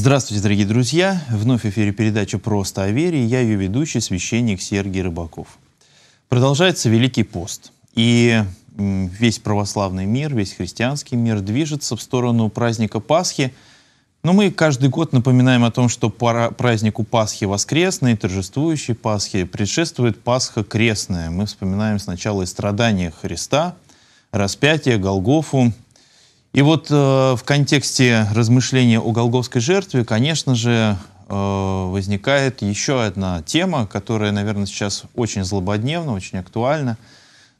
Здравствуйте, дорогие друзья! Вновь в эфире передача «Просто о вере» и я ее ведущий, священник Сергий Рыбаков. Продолжается Великий пост. И весь православный мир, весь христианский мир движется в сторону праздника Пасхи. Но мы каждый год напоминаем о том, что пара, празднику Пасхи воскресной, торжествующей Пасхи, предшествует Пасха крестная. Мы вспоминаем сначала и страдания Христа, распятие, Голгофу, и вот э, в контексте размышления о голговской жертве, конечно же, э, возникает еще одна тема, которая, наверное, сейчас очень злободневна, очень актуальна.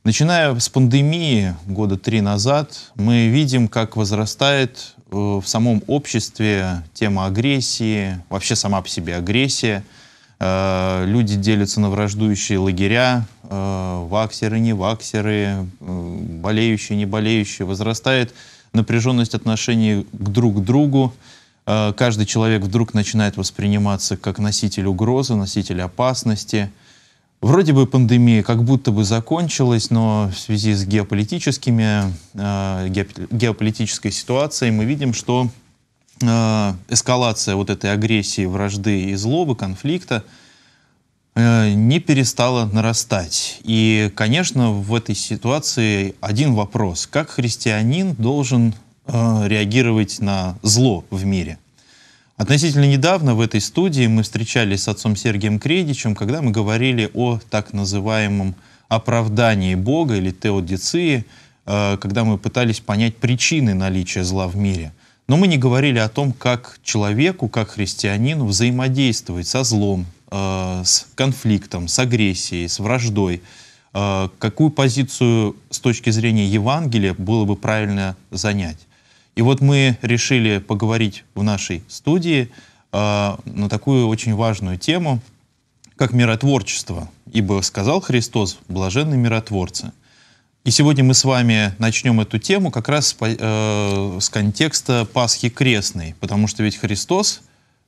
Начиная с пандемии года три назад, мы видим, как возрастает э, в самом обществе тема агрессии, вообще сама по себе агрессия. Э, люди делятся на враждующие лагеря, э, ваксеры, не ваксеры, э, болеющие, не болеющие. Возрастает напряженность отношений к друг к другу. Э, каждый человек вдруг начинает восприниматься как носитель угрозы, носитель опасности. Вроде бы пандемия как будто бы закончилась, но в связи с геополитическими, э, геополитической ситуацией мы видим, что э, эскалация вот этой агрессии, вражды и злобы, конфликта – Э, не перестала нарастать. И, конечно, в этой ситуации один вопрос. Как христианин должен э, реагировать на зло в мире? Относительно недавно в этой студии мы встречались с отцом Сергием Кредичем, когда мы говорили о так называемом оправдании Бога или теодиции, э, когда мы пытались понять причины наличия зла в мире. Но мы не говорили о том, как человеку, как христианину взаимодействовать со злом, Э, с конфликтом, с агрессией, с враждой. Э, какую позицию с точки зрения Евангелия было бы правильно занять? И вот мы решили поговорить в нашей студии э, на такую очень важную тему, как миротворчество, ибо сказал Христос «блаженные миротворцы». И сегодня мы с вами начнем эту тему как раз с, с контекста Пасхи Крестной, потому что ведь Христос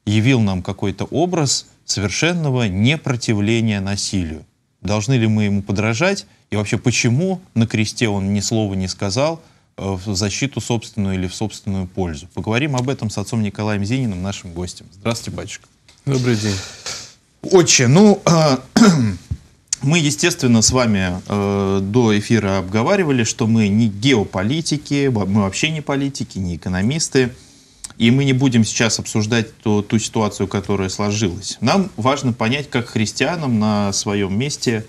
явил нам какой-то образ совершенного непротивления насилию. Должны ли мы ему подражать? И вообще, почему на кресте он ни слова не сказал э, в защиту собственную или в собственную пользу? Поговорим об этом с отцом Николаем Зининым, нашим гостем. Здравствуйте, батюшка. Добрый день. Отче, ну, а, мы, естественно, с вами э, до эфира обговаривали, что мы не геополитики, мы вообще не политики, не экономисты. И мы не будем сейчас обсуждать ту, ту ситуацию, которая сложилась. Нам важно понять, как христианам на своем месте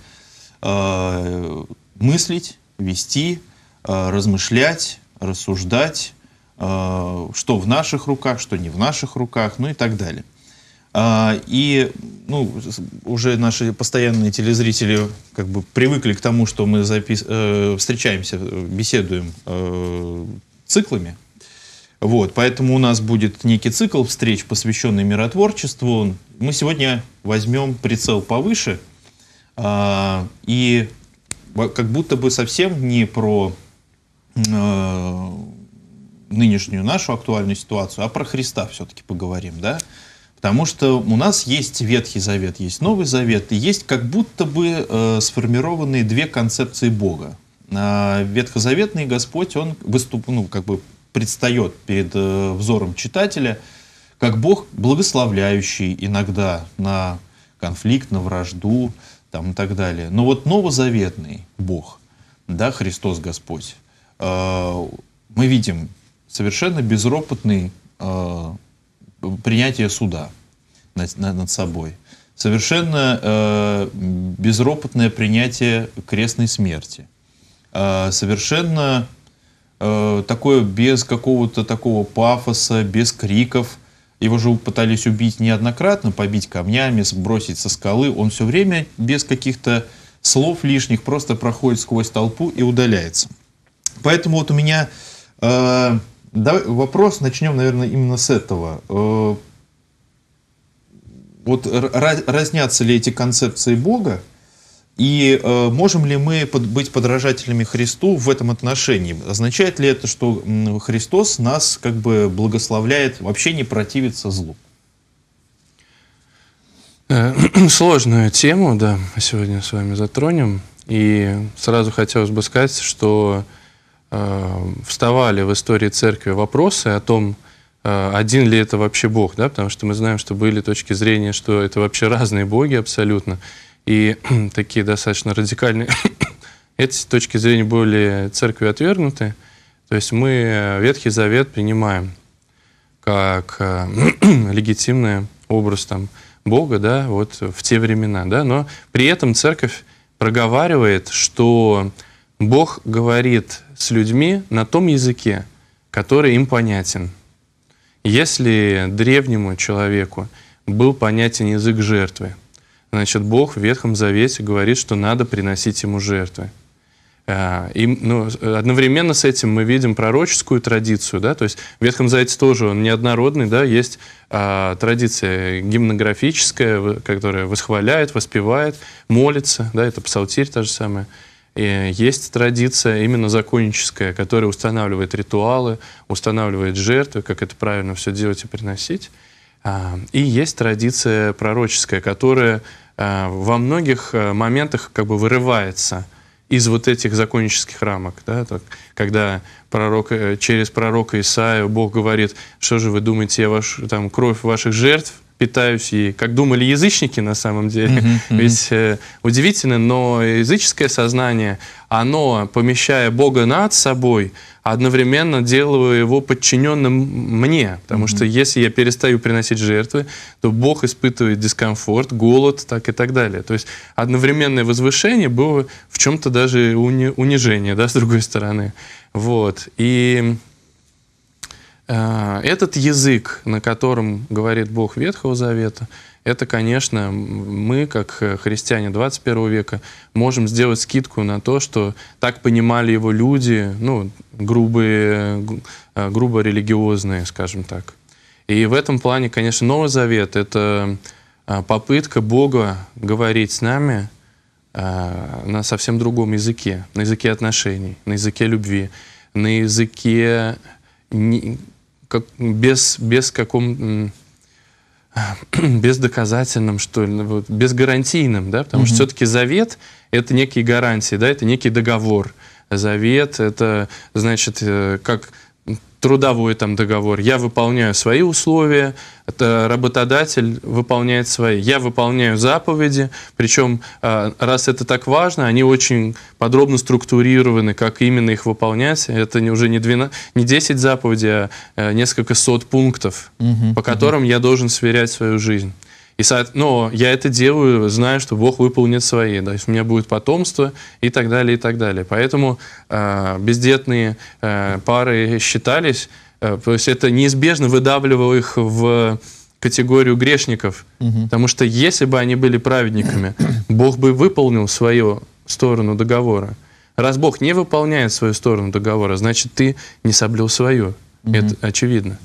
э, мыслить, вести, э, размышлять, рассуждать, э, что в наших руках, что не в наших руках, ну и так далее. А, и ну, уже наши постоянные телезрители как бы привыкли к тому, что мы запис... э, встречаемся, э, беседуем э, циклами вот, поэтому у нас будет некий цикл встреч, посвященный миротворчеству. Мы сегодня возьмем прицел повыше э, и как будто бы совсем не про э, нынешнюю нашу актуальную ситуацию, а про Христа все-таки поговорим, да? Потому что у нас есть Ветхий Завет, есть Новый Завет, и есть как будто бы э, сформированные две концепции Бога. Э, ветхозаветный Господь, он выступ, ну, как бы предстает перед э, взором читателя как Бог, благословляющий иногда на конфликт, на вражду там, и так далее. Но вот новозаветный Бог, да, Христос Господь, э, мы видим совершенно безропотный э, принятие суда над, над собой, совершенно э, безропотное принятие крестной смерти, э, совершенно Э, такое без какого-то такого пафоса, без криков. Его же пытались убить неоднократно, побить камнями, сбросить со скалы. Он все время без каких-то слов лишних просто проходит сквозь толпу и удаляется. Поэтому вот у меня э, давай, вопрос, начнем, наверное, именно с этого. Э, вот разнятся ли эти концепции Бога, и э, можем ли мы под, быть подражателями Христу в этом отношении? Означает ли это, что Христос нас как бы благословляет вообще не противиться злу? Э, сложную тему, да, сегодня с вами затронем. И сразу хотелось бы сказать, что э, вставали в истории церкви вопросы о том, э, один ли это вообще Бог, да, потому что мы знаем, что были точки зрения, что это вообще разные боги абсолютно и такие достаточно радикальные, эти точки зрения были церкви отвергнуты. То есть мы э, Ветхий Завет принимаем как э, легитимный образ там, Бога да, вот в те времена. Да? Но при этом церковь проговаривает, что Бог говорит с людьми на том языке, который им понятен. Если древнему человеку был понятен язык жертвы, Значит, Бог в Ветхом Завете говорит, что надо приносить ему жертвы. Э, и, ну, одновременно с этим мы видим пророческую традицию, да, то есть в Ветхом Завете тоже он неоднородный, да, есть а, традиция гимнографическая, которая восхваляет, воспевает, молится, да, это псалтирь та же самая. И есть традиция именно законническая, которая устанавливает ритуалы, устанавливает жертвы, как это правильно все делать и приносить. А, и есть традиция пророческая, которая Э, во многих э, моментах как бы вырывается из вот этих законнических рамок, да, так, когда пророка, э, через пророка Исаию Бог говорит, что же вы думаете, я ваш, там, кровь ваших жертв питаюсь ей, как думали язычники на самом деле. Mm-hmm, mm-hmm. Ведь э, удивительно, но языческое сознание, оно, помещая Бога над собой, одновременно делало его подчиненным мне. Потому mm-hmm. что если я перестаю приносить жертвы, то Бог испытывает дискомфорт, голод так и так далее. То есть одновременное возвышение было в чем-то даже уни- унижение, да, с другой стороны. Вот. И э, этот язык, на котором говорит Бог Ветхого Завета, это, конечно, мы, как э, христиане 21 века, можем сделать скидку на то, что так понимали его люди, ну, грубые, э, э, грубо религиозные, скажем так. И в этом плане, конечно, Новый Завет — это попытка Бога говорить с нами а, на совсем другом языке, на языке отношений, на языке любви, на языке не, как, без, без каком бездоказательным, что ли, ну, вот, безгарантийным, да, потому mm-hmm. что все-таки завет — это некие гарантии, да, это некий договор. Завет — это, значит, э, как трудовой там договор, я выполняю свои условия, это работодатель выполняет свои, я выполняю заповеди, причем а, раз это так важно, они очень подробно структурированы, как именно их выполнять, это не, уже не, 12, не 10 заповедей, а, а несколько сот пунктов, угу, по которым угу. я должен сверять свою жизнь. И, но я это делаю, знаю, что Бог выполнит свои, да, то есть у меня будет потомство и так далее, и так далее. Поэтому э, бездетные э, пары считались, э, то есть это неизбежно выдавливало их в категорию грешников, угу. потому что если бы они были праведниками, Бог бы выполнил свою сторону договора. Раз Бог не выполняет свою сторону договора, значит, ты не соблюл свою. Угу. Это очевидно.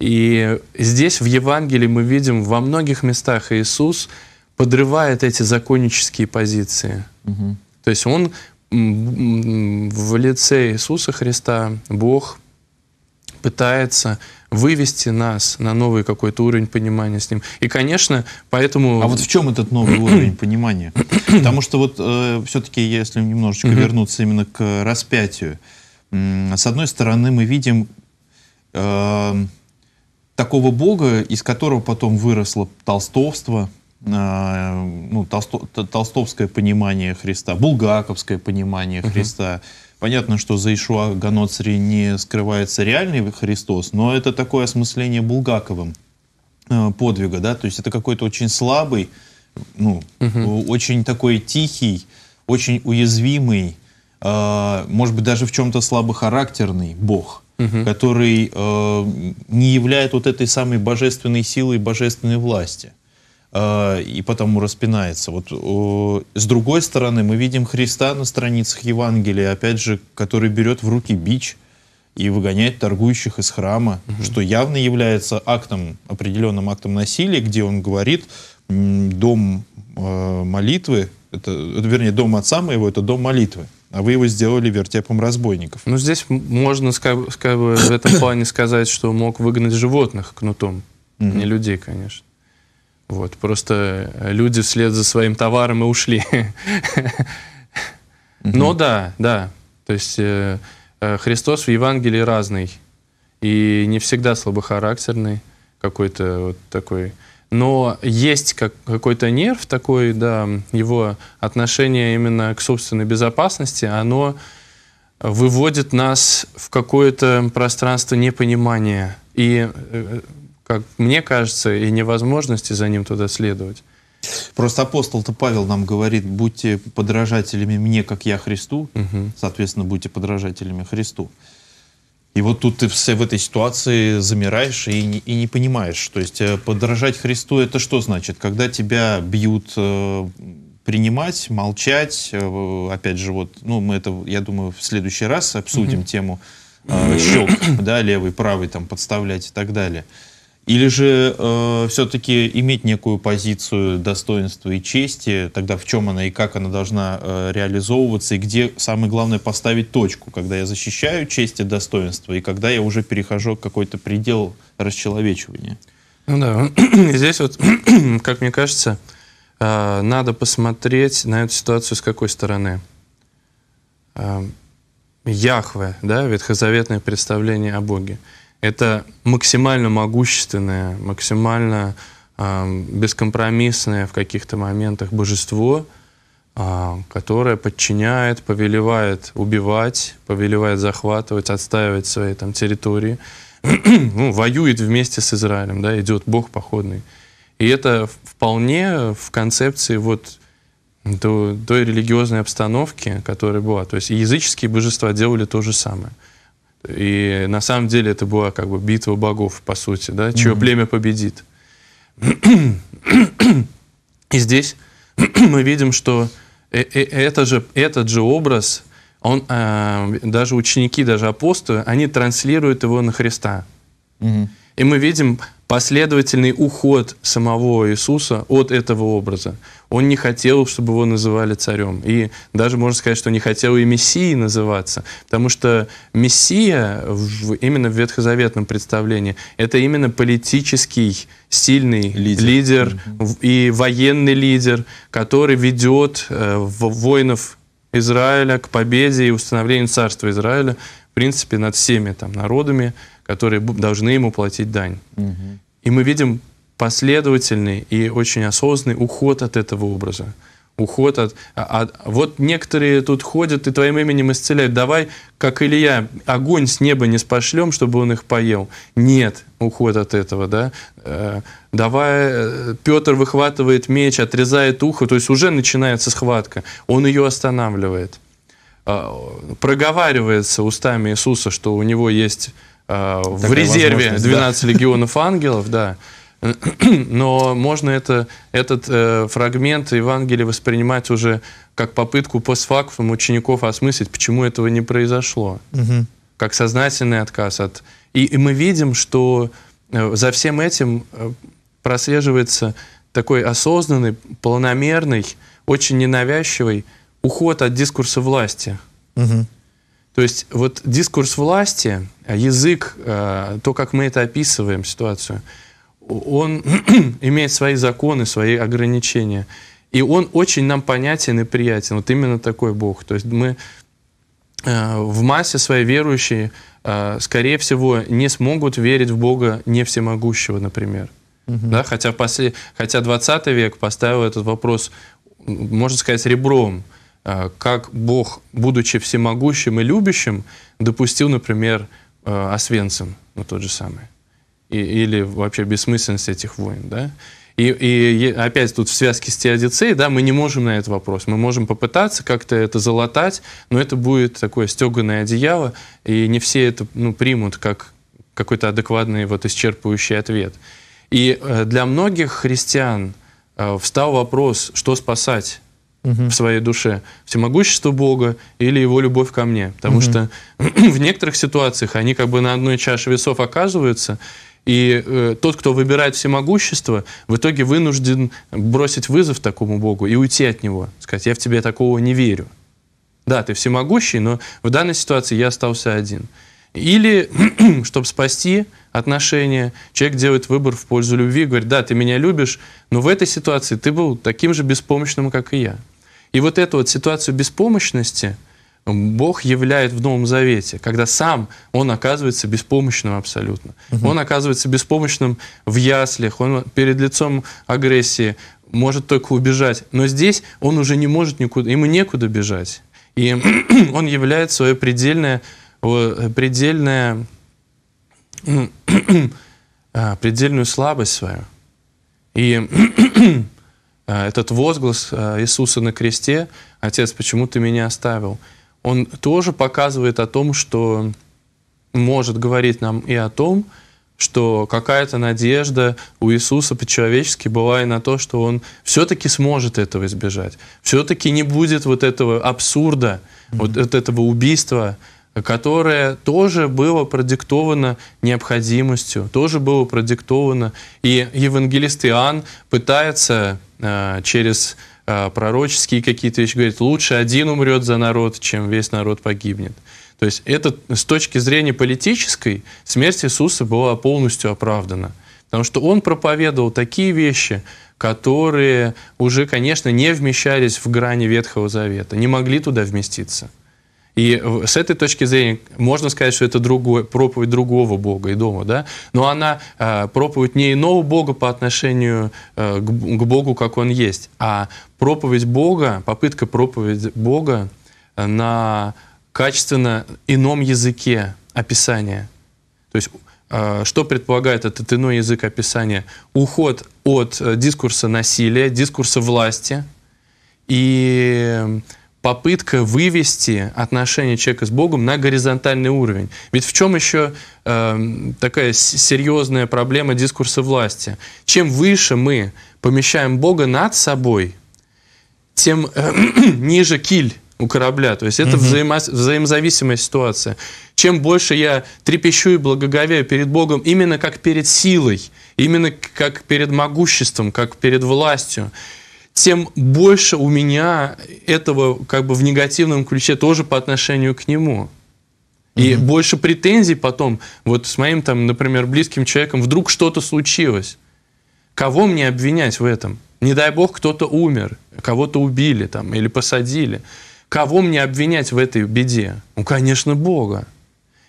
И здесь в Евангелии мы видим во многих местах Иисус подрывает эти законнические позиции. Угу. То есть он в лице Иисуса Христа, Бог, пытается вывести нас на новый какой-то уровень понимания с ним. И, конечно, поэтому... А вот в чем этот новый уровень понимания? Потому что вот э, все-таки, если немножечко вернуться именно к распятию, с одной стороны, мы видим э, такого бога, из которого потом выросло толстовство, э, ну, толсто, толстовское понимание Христа, булгаковское понимание uh-huh. Христа. Понятно, что за Ишуа Ганоцри не скрывается реальный Христос, но это такое осмысление Булгаковым э, подвига, да, то есть это какой-то очень слабый, ну, uh очень такой тихий, очень уязвимый, э, может быть, даже в чем-то слабохарактерный Бог – угу. который э, не является вот этой самой божественной силой, божественной власти. Э, и потому распинается. Вот, э, с другой стороны, мы видим Христа на страницах Евангелия, опять же, который берет в руки бич и выгоняет торгующих из храма, угу. что явно является актом, определенным актом насилия, где он говорит, дом э, молитвы, это, вернее, дом отца моего, это дом молитвы а вы его сделали вертепом разбойников. Ну, здесь можно в этом плане сказать, что мог выгнать животных кнутом, mm-hmm. не людей, конечно. Вот, просто э, люди вслед за своим товаром и ушли. Mm-hmm. Но да, да, то есть э, э, Христос в Евангелии разный и не всегда слабохарактерный какой-то вот такой. Но есть как, какой-то нерв такой, да, его отношение именно к собственной безопасности, оно выводит нас в какое-то пространство непонимания и, э, как мне кажется, и невозможности за ним туда следовать. Просто апостол-то Павел нам говорит, будьте подражателями мне, как я Христу, угу. соответственно, будьте подражателями Христу. И вот тут ты все в этой ситуации замираешь и не, и не понимаешь. То есть э, подражать Христу это что значит? Когда тебя бьют э, принимать, молчать, э, опять же, вот, ну, мы это, я думаю, в следующий раз обсудим mm-hmm. тему э, щелк, да, левый, правый, там, подставлять и так далее. Или же э, все-таки иметь некую позицию достоинства и чести, тогда в чем она и как она должна э, реализовываться, и где самое главное поставить точку, когда я защищаю честь и достоинство, и когда я уже перехожу к какой-то предел расчеловечивания. Ну да, здесь вот, как мне кажется, э, надо посмотреть на эту ситуацию с какой стороны. Э, Яхве, да, ветхозаветное представление о Боге – это максимально могущественное, максимально э, бескомпромиссное в каких-то моментах божество, э, которое подчиняет, повелевает убивать, повелевает захватывать, отстаивать свои там территории, ну, воюет вместе с Израилем, да, идет Бог походный. И это вполне в концепции вот той, той религиозной обстановки, которая была. То есть языческие божества делали то же самое – и на самом деле это была как бы битва богов, по сути, да, чье mm-hmm. племя победит. И здесь мы видим, что э, э, это же, этот же образ, он, э, даже ученики, даже апостолы, они транслируют его на Христа. Mm-hmm. И мы видим последовательный уход самого Иисуса от этого образа. Он не хотел, чтобы его называли царем. И даже можно сказать, что не хотел и Мессией называться. Потому что Мессия в, именно в ветхозаветном представлении — это именно политический сильный лидер, лидер и военный лидер, который ведет э, воинов Израиля к победе и установлению царства Израиля, в принципе, над всеми там, народами, которые должны ему платить дань. Угу. И мы видим последовательный и очень осознанный уход от этого образа. Уход от, от... А, а, вот некоторые тут ходят и твоим именем исцеляют. Давай, как Илья, огонь с неба не спошлем, чтобы он их поел. Нет, уход от этого, да. Э, давай, э, Петр выхватывает меч, отрезает ухо, то есть уже начинается схватка. Он ее останавливает. Э, проговаривается устами Иисуса, что у него есть Э, в резерве 12 да. легионов ангелов, да. Но можно это, этот э, фрагмент Евангелия воспринимать уже как попытку постфактум учеников осмыслить, почему этого не произошло. Угу. Как сознательный отказ от... И, и мы видим, что э, за всем этим э, прослеживается такой осознанный, планомерный, очень ненавязчивый уход от дискурса власти. Угу. То есть вот дискурс власти, э, язык, э, то, как мы это описываем, ситуацию, он имеет свои законы, свои ограничения. И он очень нам понятен и приятен. Вот именно такой Бог. То есть мы э, в массе своей верующие, скорее всего, не смогут верить в Бога не всемогущего, например. Угу. Да, хотя, после, хотя 20 век поставил этот вопрос, можно сказать, ребром. Э, как Бог, будучи всемогущим и любящим, допустил, например, э, Освенцим, ну тот же самый, и, или вообще бессмысленность этих войн, да? И, и опять тут в связке с теодицеей, да, мы не можем на этот вопрос. Мы можем попытаться как-то это залатать, но это будет такое стеганое одеяло, и не все это ну, примут как какой-то адекватный вот исчерпывающий ответ. И э, для многих христиан встал вопрос, что спасать в своей душе. Всемогущество Бога или его любовь ко мне. Потому угу. что в некоторых ситуациях они как бы на одной чаше весов оказываются, и э, тот, кто выбирает всемогущество, в итоге вынужден бросить вызов такому Богу и уйти от него. Сказать, я в тебе такого не верю. Да, ты всемогущий, но в данной ситуации я остался один. Или, чтобы спасти отношения, человек делает выбор в пользу любви, говорит, да, ты меня любишь, но в этой ситуации ты был таким же беспомощным, как и я. И вот эту вот ситуацию беспомощности Бог являет в Новом Завете, когда сам он оказывается беспомощным абсолютно. Угу. Он оказывается беспомощным в яслях, он перед лицом агрессии может только убежать. Но здесь он уже не может никуда, ему некуда бежать. И он являет свое предельное предельное, а, предельную слабость свою. И а, этот возглас а, Иисуса на кресте, «Отец, почему ты меня оставил?» Он тоже показывает о том, что может говорить нам и о том, что какая-то надежда у Иисуса по-человечески была и на то, что он все-таки сможет этого избежать. Все-таки не будет вот этого абсурда, mm-hmm. вот, вот этого убийства, которое тоже было продиктовано необходимостью, тоже было продиктовано. И евангелист Иоанн пытается э, через э, пророческие какие-то вещи говорить, лучше один умрет за народ, чем весь народ погибнет. То есть это с точки зрения политической смерть Иисуса была полностью оправдана. Потому что он проповедовал такие вещи, которые уже, конечно, не вмещались в грани Ветхого Завета, не могли туда вместиться. И с этой точки зрения можно сказать, что это другой, проповедь другого Бога и дома, да? но она э, проповедь не иного Бога по отношению э, к, к Богу, как Он есть, а проповедь Бога, попытка проповедь Бога э, на качественно ином языке описания. То есть э, что предполагает этот иной язык описания? Уход от э, дискурса насилия, дискурса власти и попытка вывести отношения человека с Богом на горизонтальный уровень. Ведь в чем еще э, эм, такая серьезная проблема дискурса власти? Чем выше мы помещаем Бога над собой, тем э, ниже киль у корабля. То есть это угу. взаимо взаимозависимая ситуация. Чем больше я трепещу и благоговею перед Богом именно как перед силой, именно как перед могуществом, как перед властью, тем больше у меня этого как бы в негативном ключе тоже по отношению к нему. И mm-hmm. больше претензий потом, вот с моим там, например, близким человеком, вдруг что-то случилось. Кого мне обвинять в этом? Не дай бог, кто-то умер, кого-то убили там или посадили. Кого мне обвинять в этой беде? Ну, конечно, Бога.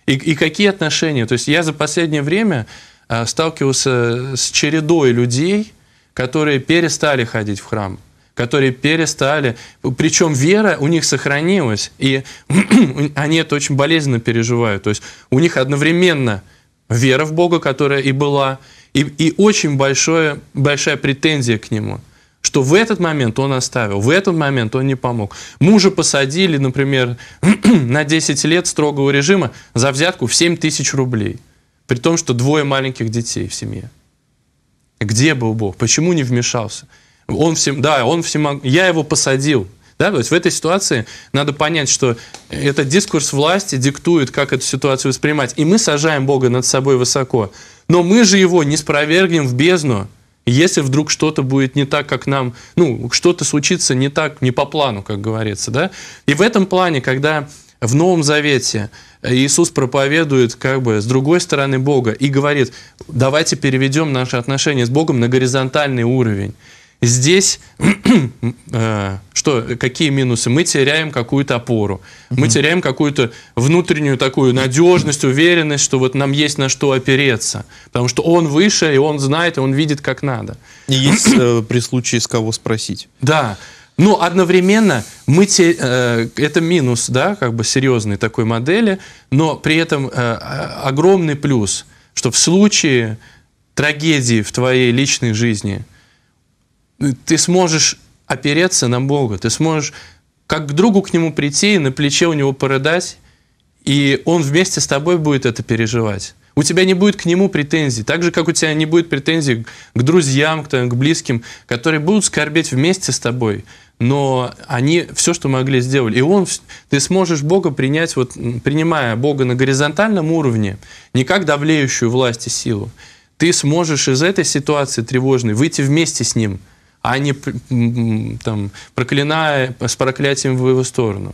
И, и какие отношения? То есть я за последнее время э, сталкивался с чередой людей, которые перестали ходить в храм, которые перестали, причем вера у них сохранилась, и они это очень болезненно переживают. То есть у них одновременно вера в Бога, которая и была, и, и очень большое, большая претензия к Нему что в этот момент он оставил, в этот момент он не помог. Мужа посадили, например, на 10 лет строгого режима за взятку в 7 тысяч рублей, при том, что двое маленьких детей в семье. Где был Бог? Почему не вмешался? Он всем, да, он всем, Я его посадил. Да, то есть в этой ситуации надо понять, что этот дискурс власти диктует, как эту ситуацию воспринимать. И мы сажаем Бога над собой высоко. Но мы же его не спровергнем в бездну, если вдруг что-то будет не так, как нам, ну, что-то случится не так, не по плану, как говорится, да. И в этом плане, когда в Новом Завете Иисус проповедует как бы с другой стороны Бога и говорит, давайте переведем наши отношения с Богом на горизонтальный уровень. Здесь э, что, какие минусы? Мы теряем какую-то опору, мы теряем какую-то внутреннюю такую надежность, уверенность, что вот нам есть на что опереться, потому что он выше, и он знает, и он видит, как надо. И есть э, при случае с кого спросить. Да, но ну, одновременно мы те, э, это минус, да, как бы серьезной такой модели, но при этом э, э огромный плюс, что в случае трагедии в твоей личной жизни ну, ты сможешь опереться на Бога, ты сможешь как к другу к нему прийти и на плече у него порыдать, и он вместе с тобой будет это переживать. У тебя не будет к нему претензий, так же, как у тебя не будет претензий к друзьям, к, к близким, которые будут скорбеть вместе с тобой, но они все, что могли, сделали. И он, ты сможешь Бога принять, вот, принимая Бога на горизонтальном уровне, не как давлеющую власть и силу, ты сможешь из этой ситуации тревожной выйти вместе с ним, а не там, проклиная, с проклятием в его сторону.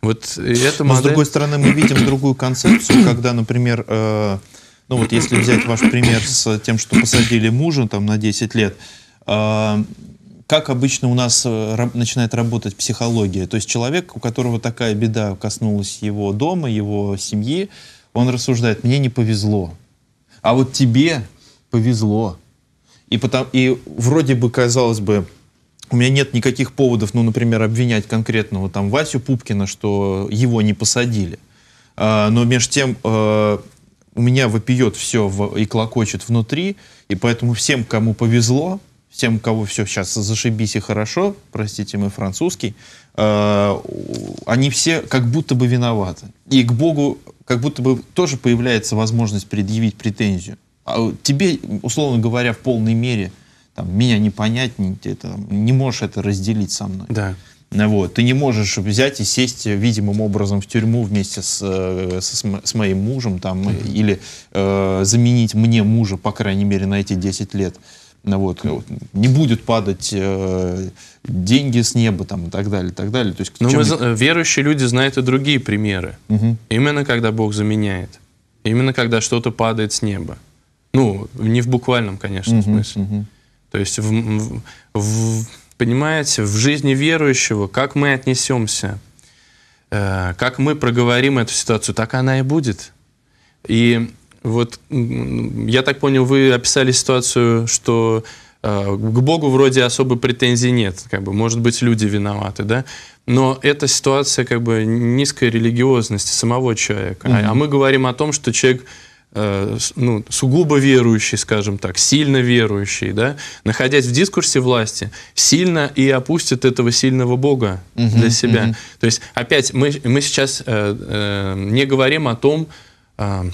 Вот это Но, с другой стороны, мы видим другую концепцию, когда, например, э, ну вот если взять ваш пример с тем, что посадили мужа там на 10 лет, э, как обычно у нас э, начинает работать психология? То есть человек, у которого такая беда коснулась его дома, его семьи, он рассуждает, мне не повезло, а вот тебе повезло. И, потом, и вроде бы, казалось бы, у меня нет никаких поводов, ну, например, обвинять конкретного там Васю Пупкина, что его не посадили. А, но между тем а, у меня выпьет все в, и клокочет внутри, и поэтому всем, кому повезло, всем, кого все сейчас зашибись и хорошо, простите, мой французский, а, они все как будто бы виноваты. И к Богу как будто бы тоже появляется возможность предъявить претензию. А тебе, условно говоря, в полной мере – там, меня не понять, не, ты там, не можешь это разделить со мной. Да. Вот. Ты не можешь взять и сесть видимым образом в тюрьму вместе с, э, с, с моим мужем там, mm или э, заменить мне мужа, по крайней мере, на эти 10 лет. Ну вот. Не будет падать э, деньги с неба там, и так далее, и так далее. То есть, Но ну, мы, верующие люди знают и другие примеры. Угу. Именно когда Бог заменяет. Именно когда что-то падает с неба. Ну, не в буквальном, конечно, угу, смысле. Угу. То есть, в, в, понимаете, в жизни верующего, как мы отнесемся, э, как мы проговорим эту ситуацию, так она и будет. И вот я так понял, вы описали ситуацию, что э, к Богу вроде особой претензий нет, как бы, может быть, люди виноваты, да, но это ситуация как бы низкой религиозности самого человека. Mm-hmm. А, а мы говорим о том, что человек Э, ну, сугубо верующий, скажем так, сильно верующий, да, находясь в дискурсе власти, сильно и опустит этого сильного Бога угу, для себя. Угу. То есть опять мы, мы сейчас э, э, не говорим о том, э,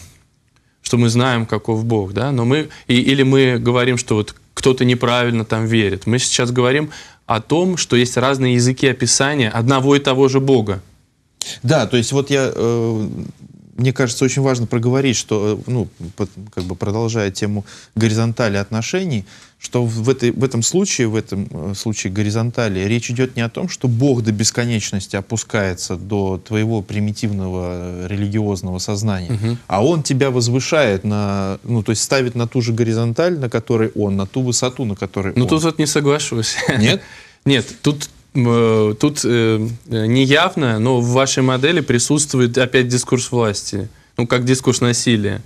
что мы знаем, каков Бог, да, но мы, и, или мы говорим, что вот кто-то неправильно там верит. Мы сейчас говорим о том, что есть разные языки описания одного и того же Бога. Да, то есть вот я э, мне кажется, очень важно проговорить, что, э, ну, как бы продолжая тему горизонтали отношений, что в, этой, в этом случае, в этом э, случае горизонтали, речь идет не о том, что Бог до бесконечности опускается до твоего примитивного э, религиозного сознания, угу. а Он тебя возвышает на, ну, то есть ставит на ту же горизонталь, на которой Он, на ту высоту, на которой Ну, он. тут вот не соглашусь. Нет? Нет, тут Э, тут э, э, неявно, но в вашей модели присутствует опять дискурс власти, ну, как дискурс насилия.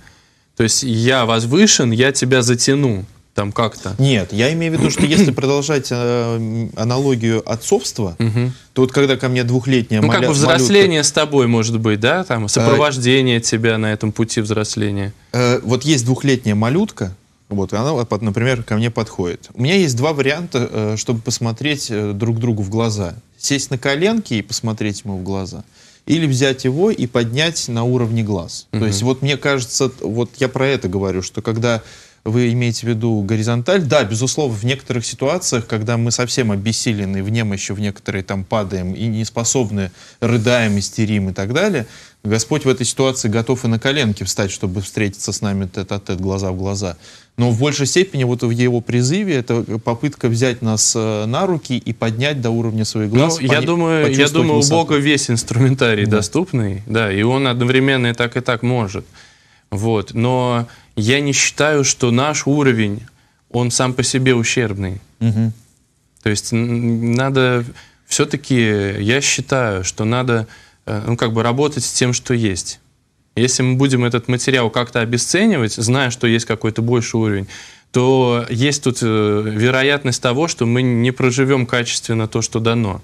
То есть я возвышен, я тебя затяну там как-то. Нет, я имею в виду, что если продолжать э, аналогию отцовства, угу. то вот когда ко мне двухлетняя Ну, как бы взросление малютка... с тобой, может быть, да? Там сопровождение тебя на этом пути взросления. Э, э вот есть двухлетняя малютка, вот, она, например, ко мне подходит. У меня есть два варианта, э, чтобы посмотреть э, друг другу в глаза. Сесть на коленки и посмотреть ему в глаза. Или взять его и поднять на уровне глаз. Угу. То есть вот мне кажется, вот я про это говорю, что когда вы имеете в виду горизонталь? Да, безусловно, в некоторых ситуациях, когда мы совсем обессилены, в немощи, в некоторые там падаем и не способны, рыдаем, истерим и так далее, Господь в этой ситуации готов и на коленке встать, чтобы встретиться с нами тет-а-тет, глаза в глаза. Но в большей степени вот в его призыве это попытка взять нас э, на руки и поднять до уровня своих глаз. Ну, я думаю, я думаю, высоту. у Бога весь инструментарий да. доступный, да, и он одновременно и так и так может. Вот, но я не считаю, что наш уровень, он сам по себе ущербный. Угу. То есть надо все-таки, я считаю, что надо э, ну, как бы работать с тем, что есть. Если мы будем этот материал как-то обесценивать, зная, что есть какой-то больший уровень, то есть тут э, вероятность того, что мы не проживем качественно то, что дано.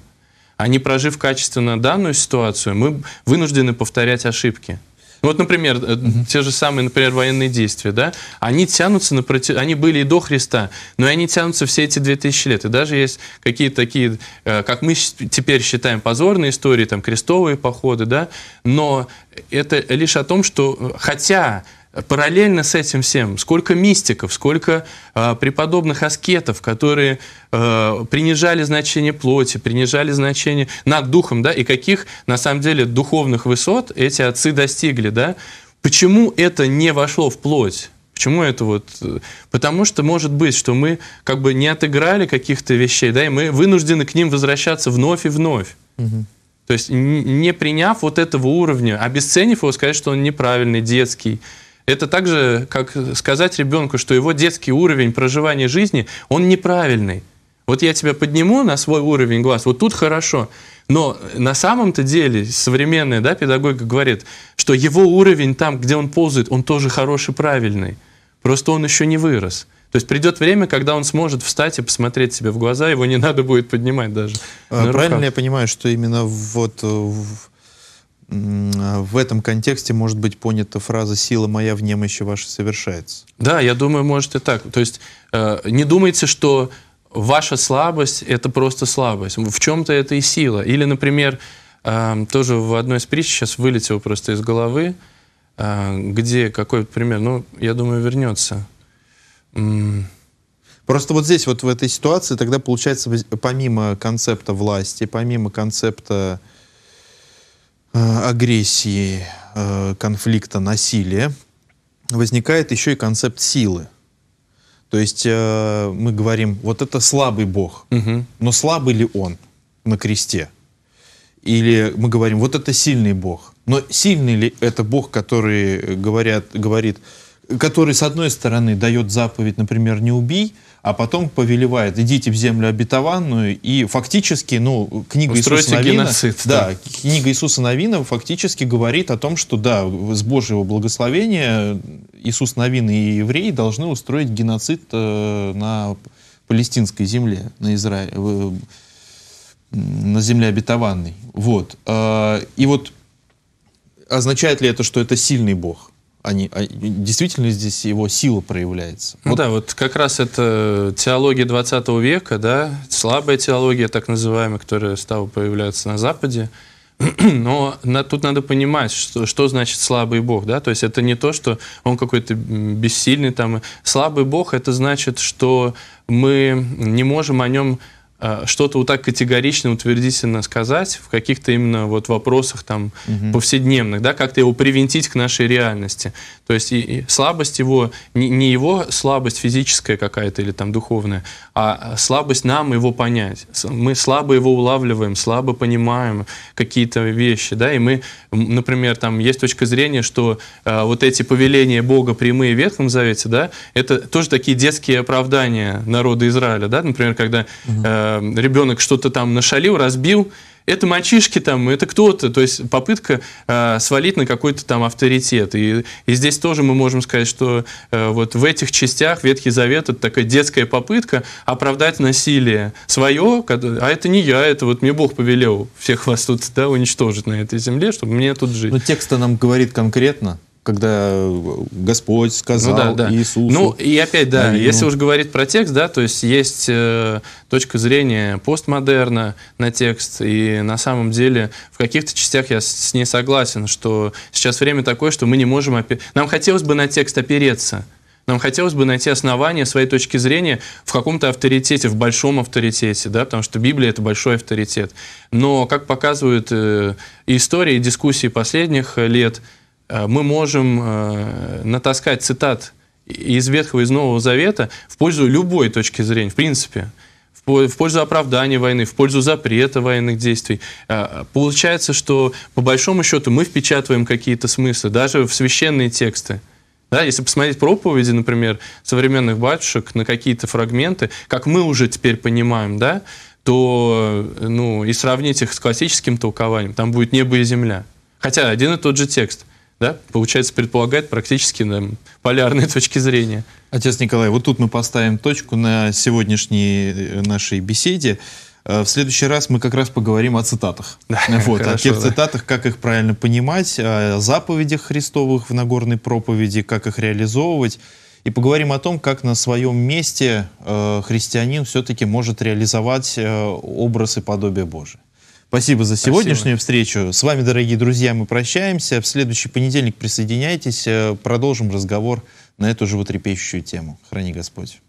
А не прожив качественно данную ситуацию, мы вынуждены повторять ошибки. Вот, например, угу. те же самые, например, военные действия, да, они тянутся на против... Они были и до Христа, но и они тянутся все эти 2000 лет. И даже есть какие-то такие, э, как мы теперь считаем, позорные истории, там, крестовые походы, да, но это лишь о том, что э, хотя параллельно с этим всем, сколько мистиков, сколько э, преподобных аскетов, которые э, принижали значение плоти, принижали значение над духом, да, и каких, на самом деле, духовных высот эти отцы достигли, да, почему это не вошло в плоть? Почему это вот? Э, потому что может быть, что мы как бы не отыграли каких-то вещей, да, и мы вынуждены к ним возвращаться вновь и вновь. Угу. То есть не приняв вот этого уровня, обесценив его, сказать, что он неправильный, детский, это также, как сказать ребенку, что его детский уровень проживания жизни, он неправильный. Вот я тебя подниму на свой уровень глаз, вот тут хорошо. Но на самом-то деле современная да, педагогика говорит, что его уровень там, где он ползает, он тоже хороший, правильный. Просто он еще не вырос. То есть придет время, когда он сможет встать и посмотреть себе в глаза, его не надо будет поднимать даже. А, правильно я понимаю, что именно вот э, в в этом контексте может быть понята фраза «сила моя в немощи ваша совершается». Да, я думаю, может и так. То есть э, не думайте, что ваша слабость – это просто слабость. В чем-то это и сила. Или, например, э, тоже в одной из притч, сейчас вылетело просто из головы, э, где, какой пример, ну, я думаю, вернется. М Просто вот здесь, вот в этой ситуации, тогда получается, помимо концепта власти, помимо концепта Э, агрессии, э, конфликта, насилия, возникает еще и концепт силы. То есть э, мы говорим, вот это слабый Бог, угу. но слабый ли он на кресте? Или мы говорим, вот это сильный Бог, но сильный ли это Бог, который говорят, говорит, который с одной стороны дает заповедь, например, не убий, а потом повелевает, идите в землю обетованную, и фактически, ну, книга Устройте Иисуса Новина... Геноцид, да, да, книга Иисуса Новина фактически говорит о том, что, да, с Божьего благословения Иисус Новин и евреи должны устроить геноцид э, на палестинской земле, на Израиле, э, на земле обетованной. Вот. Э, и вот означает ли это, что это сильный Бог? они, а, действительно здесь его сила проявляется. Ну да, вот как раз это теология 20 века, да, слабая теология, так называемая, которая стала появляться на Западе. Но на, тут надо понимать, что, что значит слабый Бог, да, то есть это не то, что он какой-то бессильный там. Слабый Бог это значит, что мы не можем о нем Э, что-то вот так категорично, утвердительно сказать в каких-то именно вот вопросах там угу. повседневных, да, как-то его привинтить к нашей реальности. То есть и, и слабость его, не, не его слабость физическая какая-то или там духовная, а, а слабость нам его понять. Мы слабо его улавливаем, слабо понимаем какие-то вещи, да, и мы, например, там есть точка зрения, что э, вот эти повеления Бога прямые в Ветхом Завете, да, это тоже такие детские оправдания народа Израиля, да, например, когда угу. Э, ребенок что-то там нашалил, разбил, это мальчишки там, это кто-то, то есть попытка э, свалить на какой-то там авторитет. И, и здесь тоже мы можем сказать, что э, вот в этих частях Ветхий Завет это такая детская попытка оправдать насилие свое, а это не я, это вот мне Бог повелел всех вас тут да, уничтожить на этой земле, чтобы мне тут жить. Но текст нам говорит конкретно, когда Господь сказал, ну, да, да. Иисус. Ну, и опять, да, Арину. если уж говорить про текст, да, то есть есть э, точка зрения постмодерна на текст, и на самом деле в каких-то частях я с, ней согласен, что сейчас время такое, что мы не можем... Опер... Нам хотелось бы на текст опереться, нам хотелось бы найти основания своей точки зрения в каком-то авторитете, в большом авторитете, да, потому что Библия — это большой авторитет. Но, как показывают э, истории и дискуссии последних лет, Э, мы можем э, натаскать цитат из Ветхого, из Нового Завета в пользу любой точки зрения, в принципе в пользу оправдания войны, в пользу запрета военных действий. Э, получается, что по большому счету мы впечатываем какие-то смыслы, даже в священные тексты. Да, если посмотреть проповеди, например, современных батюшек на какие-то фрагменты, как мы уже теперь понимаем, да, то ну, и сравнить их с классическим толкованием, там будет небо и земля. Хотя один и тот же текст – да, получается, предполагает практически на полярные точки зрения. Отец Николай, вот тут мы поставим точку на сегодняшней э, нашей беседе. Э, в следующий раз мы как раз поговорим о цитатах. Да, вот, хорошо, о тех да. цитатах, как их правильно понимать, о заповедях Христовых в Нагорной проповеди, как их реализовывать. И поговорим о том, как на своем месте э, христианин все-таки может реализовать э, образ и подобие Божие. Спасибо за сегодняшнюю Спасибо. встречу. С вами, дорогие друзья, мы прощаемся. В следующий понедельник присоединяйтесь, э, продолжим разговор на эту животрепещущую тему. Храни Господь.